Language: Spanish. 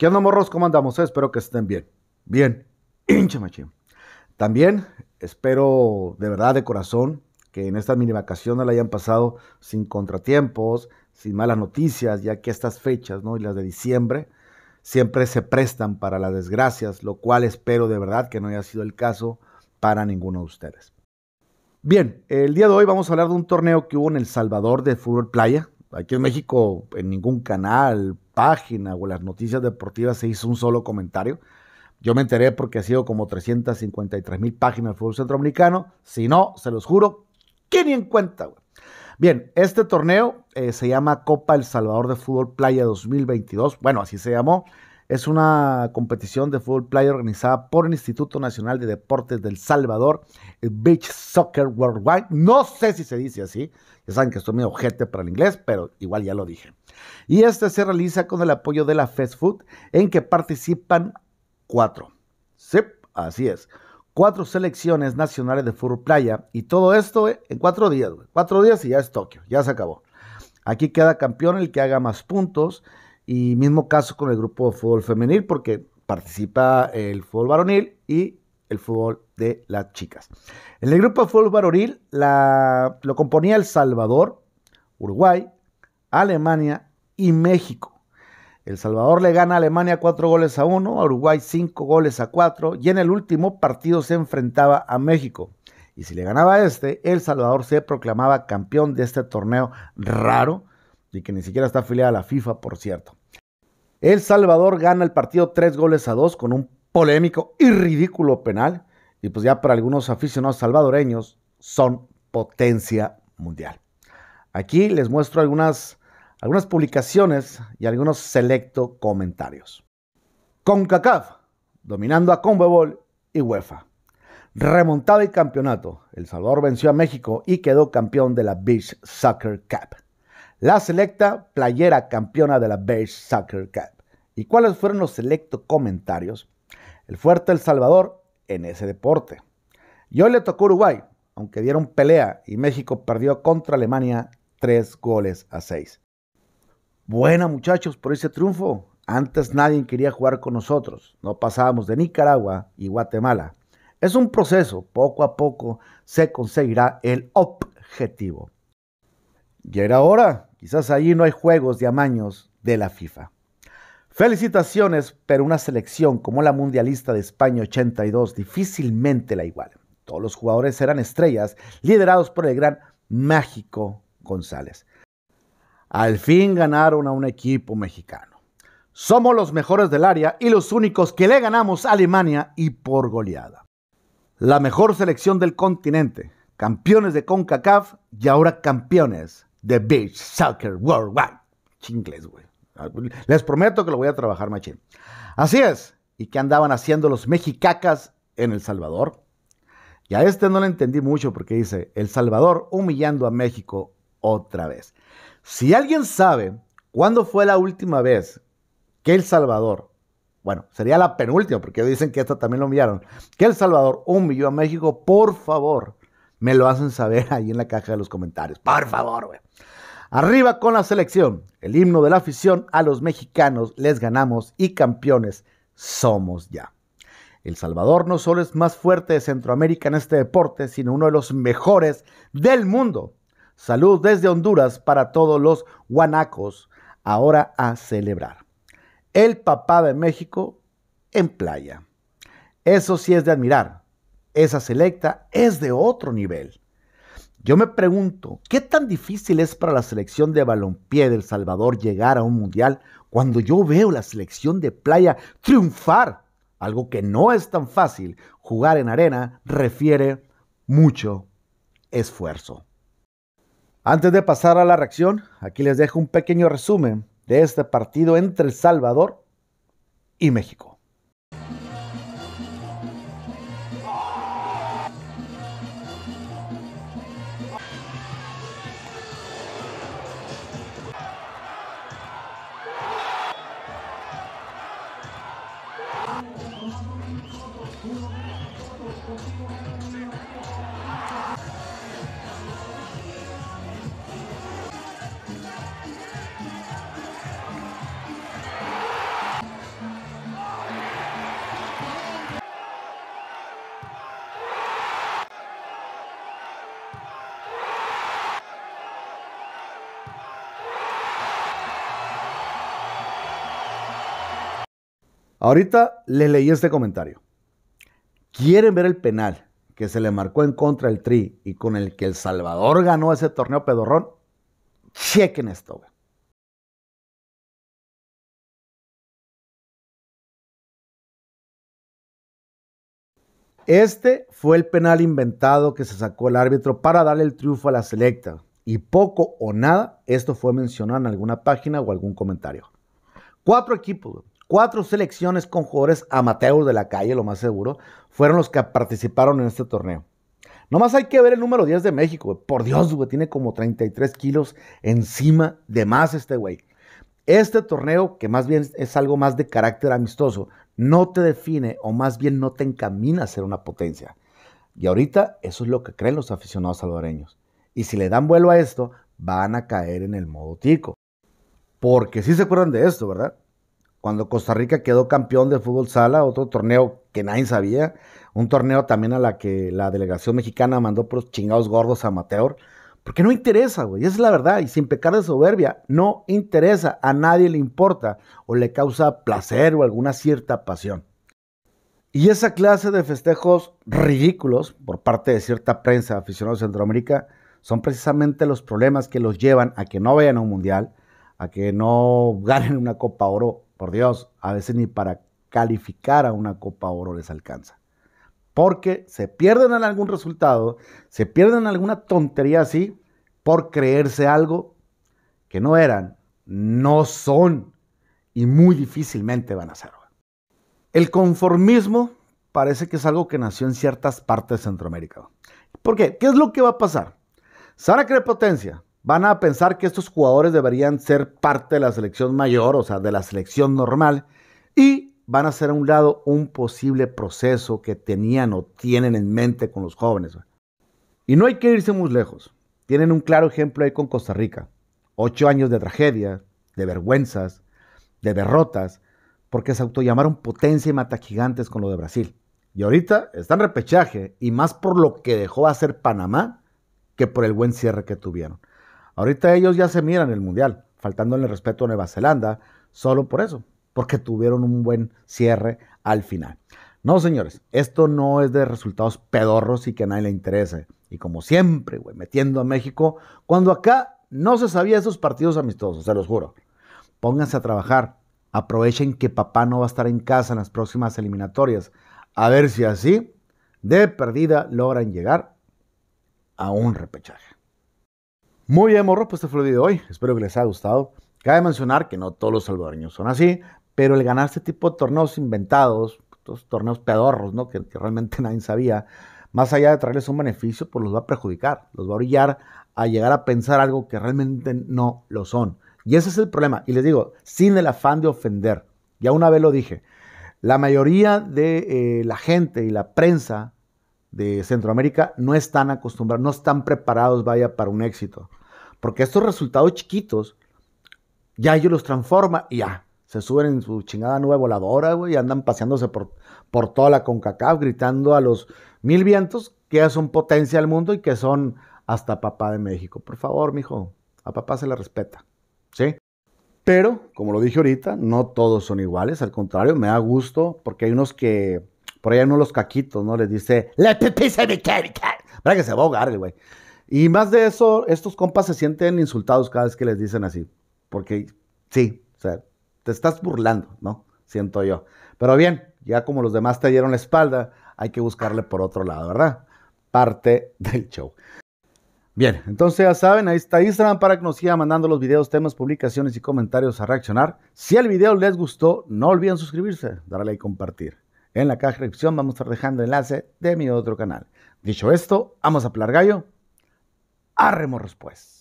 ¿Qué onda, morros? ¿Cómo andamos? Eh, espero que estén bien. Bien. Hincha También espero de verdad, de corazón, que en estas mini vacaciones la hayan pasado sin contratiempos, sin malas noticias, ya que estas fechas, ¿no? Y las de diciembre siempre se prestan para las desgracias, lo cual espero de verdad que no haya sido el caso para ninguno de ustedes. Bien, el día de hoy vamos a hablar de un torneo que hubo en El Salvador de fútbol playa, Aquí en México, en ningún canal, página o las noticias deportivas se hizo un solo comentario. Yo me enteré porque ha sido como 353 mil páginas del fútbol centroamericano. Si no, se los juro, que ni en cuenta. Bien, este torneo eh, se llama Copa El Salvador de Fútbol Playa 2022. Bueno, así se llamó es una competición de fútbol playa organizada por el Instituto Nacional de Deportes del Salvador, Beach Soccer Worldwide. No sé si se dice así, ya saben que estoy medio ojete para el inglés, pero igual ya lo dije. Y este se realiza con el apoyo de la Fest Food, en que participan cuatro. así es. Cuatro selecciones nacionales de fútbol playa y todo esto eh, en cuatro días, Cuatro días y ya es Tokio, ya se acabó. Aquí queda campeón el que haga más puntos y mismo caso con el grupo de fútbol femenil, porque participa el fútbol varonil y el fútbol de las chicas. En el grupo de fútbol varonil lo componía El Salvador, Uruguay, Alemania y México. El Salvador le gana a Alemania 4 goles a 1, a Uruguay 5 goles a 4 y en el último partido se enfrentaba a México. Y si le ganaba este, El Salvador se proclamaba campeón de este torneo raro y que ni siquiera está afiliado a la FIFA, por cierto. El Salvador gana el partido tres goles a dos con un polémico y ridículo penal. Y pues ya para algunos aficionados salvadoreños son potencia mundial. Aquí les muestro algunas, algunas publicaciones y algunos selecto comentarios. CONCACAF, dominando a CONMEBOL y UEFA. Remontada el campeonato. El Salvador venció a México y quedó campeón de la Beach Soccer Cup la selecta playera campeona de la Beige Soccer Cup. ¿Y cuáles fueron los selectos comentarios? El fuerte El Salvador en ese deporte. Y hoy le tocó Uruguay, aunque dieron pelea y México perdió contra Alemania tres goles a 6. Buena muchachos por ese triunfo. Antes nadie quería jugar con nosotros. No pasábamos de Nicaragua y Guatemala. Es un proceso. Poco a poco se conseguirá el objetivo. Ya era hora. Quizás allí no hay juegos de amaños de la FIFA. Felicitaciones, pero una selección como la mundialista de España 82 difícilmente la igualan. Todos los jugadores eran estrellas, liderados por el gran mágico González. Al fin ganaron a un equipo mexicano. Somos los mejores del área y los únicos que le ganamos a Alemania y por goleada. La mejor selección del continente, campeones de CONCACAF y ahora campeones The Beach Soccer Worldwide. Chingles, güey. Ah, les prometo que lo voy a trabajar, machín. Así es. ¿Y qué andaban haciendo los mexicacas en El Salvador? Y a este no le entendí mucho porque dice, El Salvador humillando a México otra vez. Si alguien sabe cuándo fue la última vez que El Salvador, bueno, sería la penúltima porque dicen que esta también lo humillaron, que El Salvador humilló a México, por favor, me lo hacen saber ahí en la caja de los comentarios. Por favor, güey. Arriba con la selección. El himno de la afición a los mexicanos. Les ganamos y campeones somos ya. El Salvador no solo es más fuerte de Centroamérica en este deporte, sino uno de los mejores del mundo. Salud desde Honduras para todos los guanacos. Ahora a celebrar. El papá de México en playa. Eso sí es de admirar esa selecta es de otro nivel. Yo me pregunto, ¿qué tan difícil es para la selección de balompié del Salvador llegar a un mundial cuando yo veo la selección de playa triunfar? Algo que no es tan fácil, jugar en arena refiere mucho esfuerzo. Antes de pasar a la reacción, aquí les dejo un pequeño resumen de este partido entre El Salvador y México. Ahorita le leí este comentario. ¿Quieren ver el penal que se le marcó en contra del Tri y con el que El Salvador ganó ese torneo pedorrón? Chequen esto, Este fue el penal inventado que se sacó el árbitro para darle el triunfo a la selecta. Y poco o nada, esto fue mencionado en alguna página o algún comentario. Cuatro equipos. Cuatro selecciones con jugadores amateurs de la calle, lo más seguro, fueron los que participaron en este torneo. Nomás hay que ver el número 10 de México, Por Dios, güey, tiene como 33 kilos encima de más este güey. Este torneo, que más bien es algo más de carácter amistoso, no te define o más bien no te encamina a ser una potencia. Y ahorita eso es lo que creen los aficionados salvadoreños. Y si le dan vuelo a esto, van a caer en el modo tico. Porque sí se acuerdan de esto, ¿verdad? cuando Costa Rica quedó campeón de fútbol sala, otro torneo que nadie sabía, un torneo también a la que la delegación mexicana mandó por los chingados gordos amateur, porque no interesa, güey, esa es la verdad, y sin pecar de soberbia, no interesa, a nadie le importa, o le causa placer o alguna cierta pasión. Y esa clase de festejos ridículos por parte de cierta prensa aficionada a Centroamérica son precisamente los problemas que los llevan a que no vayan a un mundial, a que no ganen una Copa Oro, por Dios, a veces ni para calificar a una Copa Oro les alcanza. Porque se pierden en algún resultado, se pierden en alguna tontería así por creerse algo que no eran, no son y muy difícilmente van a ser. El conformismo parece que es algo que nació en ciertas partes de Centroamérica. ¿Por qué? ¿Qué es lo que va a pasar? Sara cree potencia, van a pensar que estos jugadores deberían ser parte de la selección mayor, o sea, de la selección normal, y van a hacer a un lado un posible proceso que tenían o tienen en mente con los jóvenes. Y no hay que irse muy lejos. Tienen un claro ejemplo ahí con Costa Rica. Ocho años de tragedia, de vergüenzas, de derrotas, porque se autollamaron potencia y mata gigantes con lo de Brasil. Y ahorita está en repechaje, y más por lo que dejó hacer Panamá que por el buen cierre que tuvieron. Ahorita ellos ya se miran el Mundial, faltándole respeto a Nueva Zelanda, solo por eso, porque tuvieron un buen cierre al final. No, señores, esto no es de resultados pedorros y que a nadie le interese. Y como siempre, güey, metiendo a México, cuando acá no se sabía esos partidos amistosos, se los juro. Pónganse a trabajar, aprovechen que papá no va a estar en casa en las próximas eliminatorias, a ver si así, de perdida, logran llegar a un repechaje. Muy bien, morro, pues este fue el video de hoy. Espero que les haya gustado. Cabe mencionar que no todos los salvadoreños son así, pero el ganar este tipo de torneos inventados, estos torneos pedorros, ¿no? Que, realmente nadie sabía, más allá de traerles un beneficio, pues los va a perjudicar, los va a orillar a llegar a pensar algo que realmente no lo son. Y ese es el problema. Y les digo, sin el afán de ofender, ya una vez lo dije, la mayoría de eh, la gente y la prensa de Centroamérica no están acostumbrados, no están preparados, vaya, para un éxito. Porque estos resultados chiquitos, ya ellos los transforman y ya. Se suben en su chingada nube voladora, güey, y andan paseándose por, por toda la CONCACAF, gritando a los mil vientos que ya son potencia del mundo y que son hasta papá de México. Por favor, mijo, a papá se le respeta, ¿sí? Pero, como lo dije ahorita, no todos son iguales, al contrario, me da gusto porque hay unos que, por ahí hay unos los caquitos, ¿no? Les dice, la se de cae. Para que se va a ahogar güey. Y más de eso, estos compas se sienten insultados cada vez que les dicen así. Porque sí, o sea, te estás burlando, ¿no? Siento yo. Pero bien, ya como los demás te dieron la espalda, hay que buscarle por otro lado, ¿verdad? Parte del show. Bien, entonces ya saben, ahí está Instagram para que nos siga mandando los videos, temas, publicaciones y comentarios a reaccionar. Si el video les gustó, no olviden suscribirse, darle y compartir. En la caja de descripción vamos a estar dejando el enlace de mi otro canal. Dicho esto, vamos a plar gallo. Arremos, pues.